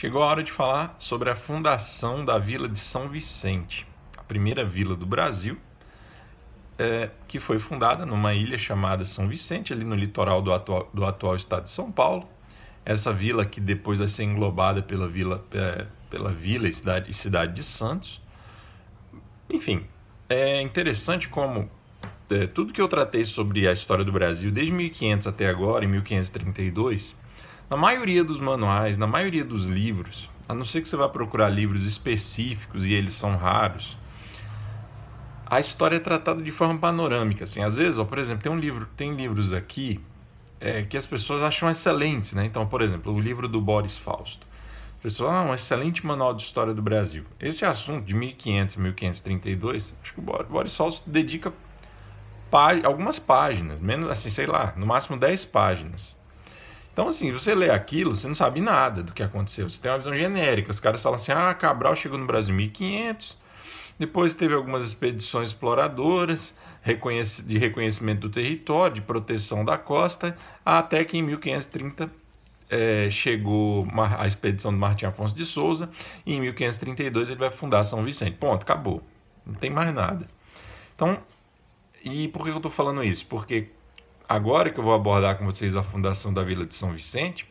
Chegou a hora de falar sobre a fundação da Vila de São Vicente, a primeira vila do Brasil, é, que foi fundada numa ilha chamada São Vicente, ali no litoral do atual, do atual estado de São Paulo. Essa vila que depois vai ser englobada pela vila, é, pela vila e cidade, cidade de Santos. Enfim, é interessante como é, tudo que eu tratei sobre a história do Brasil, desde 1500 até agora, em 1532, na maioria dos manuais, na maioria dos livros, a não ser que você vá procurar livros específicos e eles são raros, a história é tratada de forma panorâmica. Assim, às vezes, ó, por exemplo, tem um livro, tem livros aqui é, que as pessoas acham excelentes, né? Então, por exemplo, o livro do Boris Fausto. pessoal, ah, um excelente manual de história do Brasil. Esse assunto de 1500 a 1532, acho que o Boris Fausto dedica pá algumas páginas, menos assim, sei lá, no máximo 10 páginas então, assim, você lê aquilo, você não sabe nada do que aconteceu. Você tem uma visão genérica. Os caras falam assim: ah, Cabral chegou no Brasil em 1500, depois teve algumas expedições exploradoras de reconhecimento do território, de proteção da costa, até que em 1530 é, eh, chegou a expedição do Martim Afonso de Souza, e em 1532 ele vai fundar São Vicente. Ponto, acabou. Não tem mais nada. Então, e por que eu estou falando isso? Porque agora que eu vou abordar com vocês a fundação da Vila de São Vicente,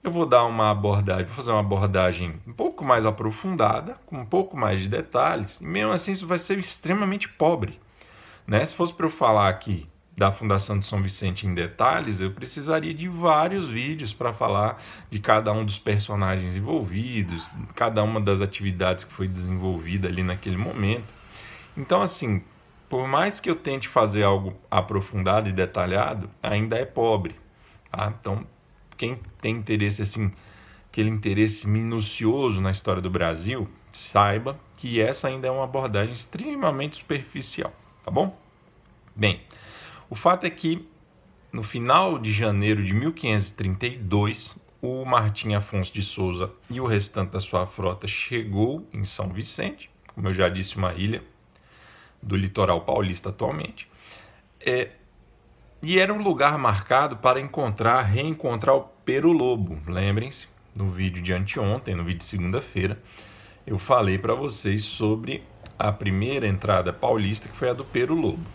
eu vou dar uma abordagem, vou fazer uma abordagem um pouco mais aprofundada, com um pouco mais de detalhes, e mesmo assim isso vai ser extremamente pobre. Né? Se fosse para eu falar aqui da Fundação de São Vicente em detalhes, eu precisaria de vários vídeos para falar de cada um dos personagens envolvidos, cada uma das atividades que foi desenvolvida ali naquele momento. Então, assim, por mais que eu tente fazer algo aprofundado e detalhado, ainda é pobre. Tá? Então, quem tem interesse, assim, aquele interesse minucioso na história do Brasil, saiba que essa ainda é uma abordagem extremamente superficial, tá bom? Bem, o fato é que no final de janeiro de 1532, o Martim Afonso de Souza e o restante da sua frota chegou em São Vicente, como eu já disse, uma ilha do litoral paulista atualmente. É, e era um lugar marcado para encontrar, reencontrar o Peru Lobo. Lembrem-se, no vídeo de anteontem, no vídeo de segunda-feira, eu falei para vocês sobre a primeira entrada paulista, que foi a do Peru Lobo.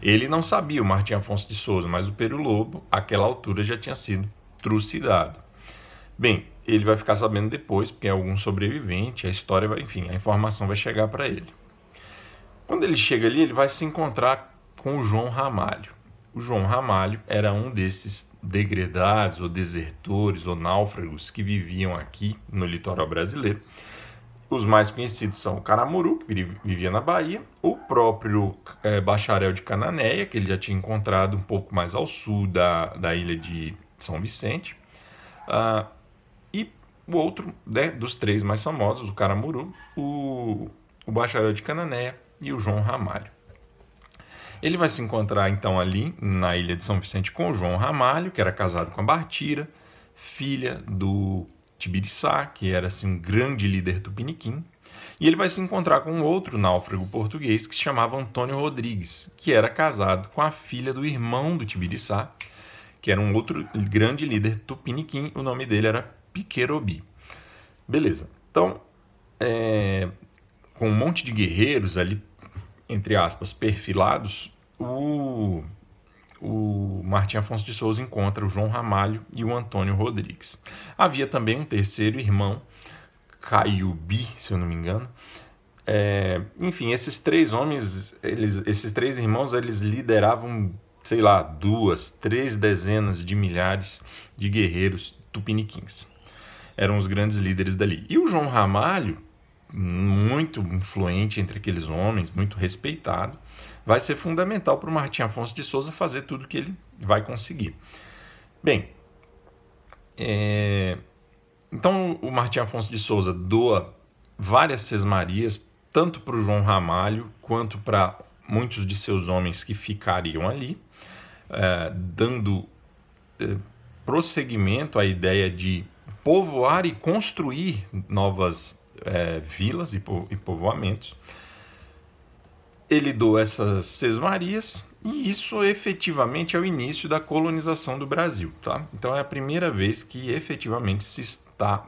Ele não sabia, o Martim Afonso de Souza, mas o Peru Lobo, àquela altura, já tinha sido trucidado. Bem, ele vai ficar sabendo depois, porque é algum sobrevivente, a história, vai, enfim, a informação vai chegar para ele. Quando ele chega ali, ele vai se encontrar com o João Ramalho. O João Ramalho era um desses degredados ou desertores ou náufragos que viviam aqui no litoral brasileiro. Os mais conhecidos são o Caramuru, que vivia na Bahia, o próprio é, bacharel de Cananéia, que ele já tinha encontrado um pouco mais ao sul da, da ilha de São Vicente, uh, e o outro né, dos três mais famosos, o Caramuru, o, o bacharel de Cananéia, e o João Ramalho. Ele vai se encontrar então ali na ilha de São Vicente com o João Ramalho, que era casado com a Bartira, filha do Tibiriçá, que era assim, um grande líder tupiniquim. E ele vai se encontrar com um outro náufrago português que se chamava Antônio Rodrigues, que era casado com a filha do irmão do Tibiriçá, que era um outro grande líder tupiniquim. O nome dele era Piquerobi. Beleza. Então, é, com um monte de guerreiros ali entre aspas, perfilados, o, o Martim Afonso de Souza encontra o João Ramalho e o Antônio Rodrigues. Havia também um terceiro irmão, Caiubi, se eu não me engano. É, enfim, esses três homens, eles, esses três irmãos, eles lideravam, sei lá, duas, três dezenas de milhares de guerreiros tupiniquins. Eram os grandes líderes dali. E o João Ramalho, muito influente entre aqueles homens, muito respeitado, vai ser fundamental para o Martim Afonso de Souza fazer tudo que ele vai conseguir. Bem, é... então o Martim Afonso de Souza doa várias sesmarias, tanto para o João Ramalho quanto para muitos de seus homens que ficariam ali, é, dando é, prosseguimento à ideia de povoar e construir novas é, vilas e, po e povoamentos. Ele doa essas sesmarias e isso efetivamente é o início da colonização do Brasil, tá? Então é a primeira vez que efetivamente se está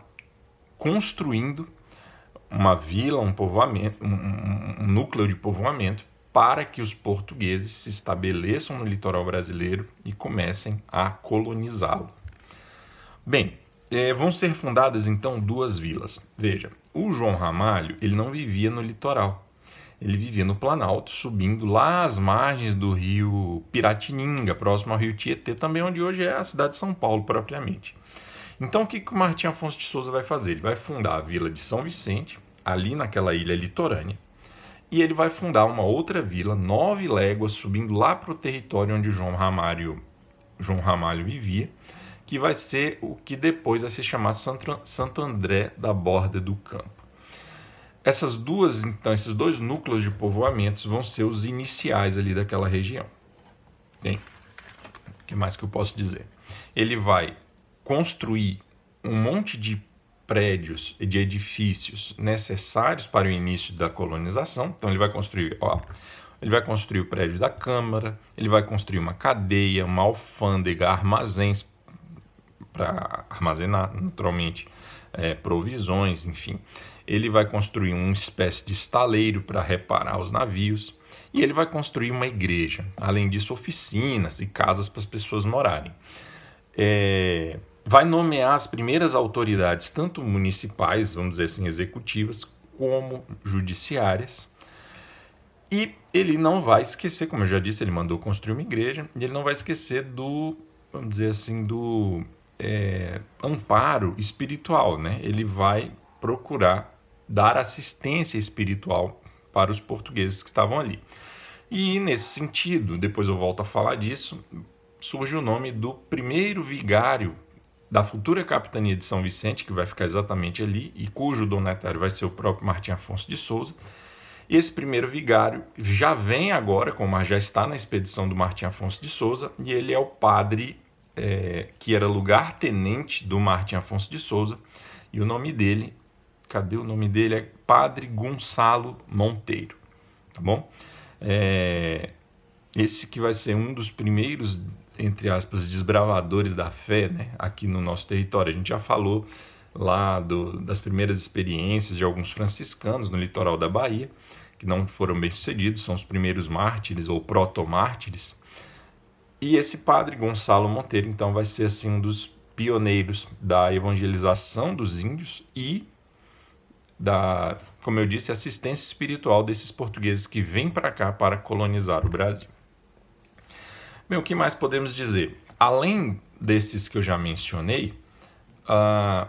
construindo uma vila, um povoamento, um, um núcleo de povoamento para que os portugueses se estabeleçam no litoral brasileiro e comecem a colonizá-lo. Bem, é, vão ser fundadas então duas vilas. Veja, o João Ramalho ele não vivia no litoral, ele vivia no Planalto, subindo lá às margens do rio Piratininga, próximo ao rio Tietê, também onde hoje é a cidade de São Paulo propriamente. Então o que, que o Martim Afonso de Souza vai fazer? Ele vai fundar a vila de São Vicente, ali naquela ilha litorânea, e ele vai fundar uma outra vila, nove léguas, subindo lá para o território onde João Ramalho, João Ramalho vivia, que vai ser o que depois vai se chamar Santo André da Borda do Campo. Essas duas, então, esses dois núcleos de povoamentos vão ser os iniciais ali daquela região. Bem, o que mais que eu posso dizer? Ele vai construir um monte de prédios e de edifícios necessários para o início da colonização. Então ele vai construir, ó, ele vai construir o prédio da Câmara, ele vai construir uma cadeia, uma alfândega, armazéns, para armazenar, naturalmente, é, provisões, enfim. Ele vai construir uma espécie de estaleiro para reparar os navios e ele vai construir uma igreja. Além disso, oficinas e casas para as pessoas morarem. É, vai nomear as primeiras autoridades, tanto municipais, vamos dizer assim, executivas, como judiciárias. E ele não vai esquecer, como eu já disse, ele mandou construir uma igreja, e ele não vai esquecer do, vamos dizer assim, do é, amparo espiritual, né? Ele vai procurar dar assistência espiritual para os portugueses que estavam ali. E nesse sentido, depois eu volto a falar disso, surge o nome do primeiro vigário da futura capitania de São Vicente, que vai ficar exatamente ali e cujo donatário vai ser o próprio Martim Afonso de Souza. Esse primeiro vigário já vem agora, como já está na expedição do Martim Afonso de Souza, e ele é o padre é, que era lugar-tenente do Martin Afonso de Souza, e o nome dele, cadê o nome dele? É Padre Gonçalo Monteiro, tá bom? É, esse que vai ser um dos primeiros, entre aspas, desbravadores da fé né, aqui no nosso território. A gente já falou lá do, das primeiras experiências de alguns franciscanos no litoral da Bahia, que não foram bem-sucedidos, são os primeiros mártires ou proto-mártires e esse padre Gonçalo Monteiro, então, vai ser assim um dos pioneiros da evangelização dos índios e da, como eu disse, assistência espiritual desses portugueses que vêm para cá para colonizar o Brasil. bem o que mais podemos dizer? Além desses que eu já mencionei, uh,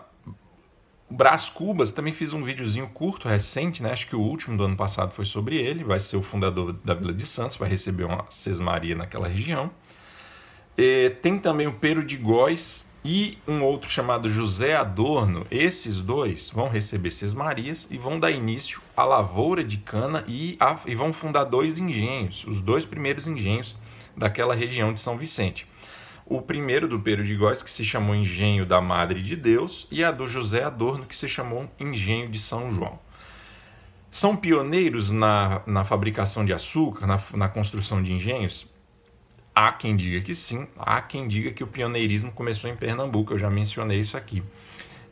Brás Cubas também fiz um videozinho curto, recente, né? acho que o último do ano passado foi sobre ele, vai ser o fundador da Vila de Santos, vai receber uma sesmaria naquela região. É, tem também o Pedro de Góis e um outro chamado José Adorno. Esses dois vão receber Sesmarias e vão dar início à lavoura de cana e, a, e vão fundar dois engenhos, os dois primeiros engenhos daquela região de São Vicente. O primeiro do Pedro de Góis, que se chamou Engenho da Madre de Deus, e a do José Adorno, que se chamou Engenho de São João. São pioneiros na, na fabricação de açúcar, na, na construção de engenhos, Há quem diga que sim, há quem diga que o pioneirismo começou em Pernambuco, eu já mencionei isso aqui.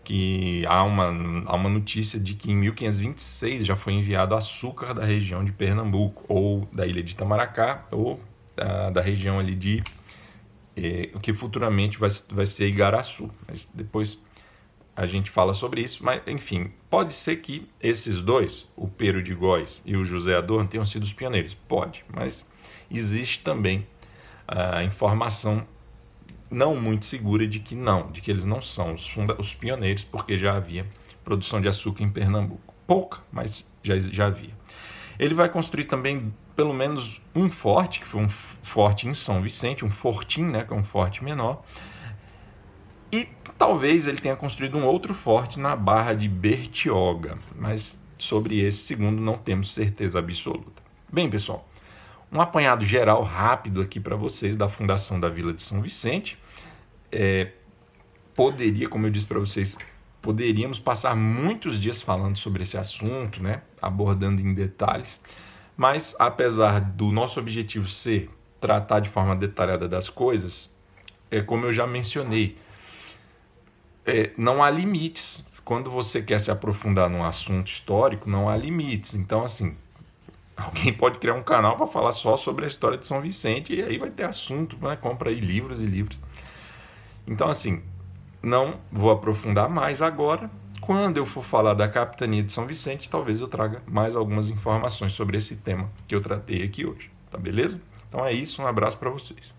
Que há uma, há uma notícia de que em 1526 já foi enviado açúcar da região de Pernambuco, ou da ilha de Itamaracá, ou da, ah, da região ali de. Eh, o que futuramente vai, vai ser Igaraçu. Mas depois a gente fala sobre isso, mas enfim, pode ser que esses dois, o Pero de Góis e o José Adorno, tenham sido os pioneiros. Pode, mas existe também a informação não muito segura de que não, de que eles não são os, os pioneiros, porque já havia produção de açúcar em Pernambuco. Pouca, mas já, já havia. Ele vai construir também pelo menos um forte, que foi um forte em São Vicente, um fortim, né, que é um forte menor. E talvez ele tenha construído um outro forte na Barra de Bertioga, mas sobre esse segundo não temos certeza absoluta. Bem, pessoal, um apanhado geral rápido aqui para vocês da fundação da Vila de São Vicente. É, poderia, como eu disse para vocês, poderíamos passar muitos dias falando sobre esse assunto, né? abordando em detalhes, mas apesar do nosso objetivo ser tratar de forma detalhada das coisas, é como eu já mencionei, é, não há limites. Quando você quer se aprofundar num assunto histórico, não há limites. Então, assim, Alguém pode criar um canal para falar só sobre a história de São Vicente e aí vai ter assunto, né? compra aí livros e livros. Então, assim, não vou aprofundar mais agora. Quando eu for falar da capitania de São Vicente, talvez eu traga mais algumas informações sobre esse tema que eu tratei aqui hoje. Tá beleza? Então é isso, um abraço para vocês.